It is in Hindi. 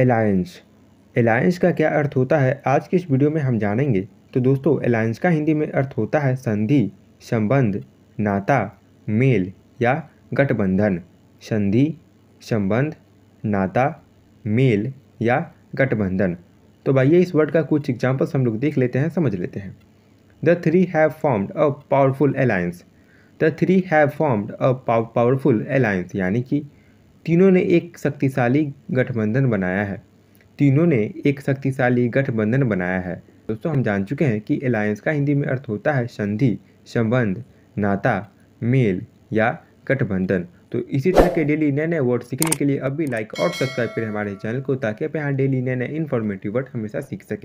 अलायंस अलायंस का क्या अर्थ होता है आज की इस वीडियो में हम जानेंगे तो दोस्तों अलायंस का हिंदी में अर्थ होता है संधि संबंध नाता मेल या गठबंधन संधि संबंध नाता मेल या गठबंधन तो ये इस वर्ड का कुछ एग्जाम्पल्स हम लोग देख लेते हैं समझ लेते हैं the three have formed a powerful alliance the three have formed a powerful alliance यानी कि तीनों ने एक शक्तिशाली गठबंधन बनाया है तीनों ने एक शक्तिशाली गठबंधन बनाया है दोस्तों हम जान चुके हैं कि अलायंस का हिंदी में अर्थ होता है संधि संबंध नाता मेल या गठबंधन तो इसी तरह के डेली नए नए वर्ड सीखने के लिए अब भी लाइक और सब्सक्राइब करें हमारे चैनल को ताकि आप यहाँ डेली नए नए इन्फॉर्मेटिव वर्ड हमेशा सीख सकें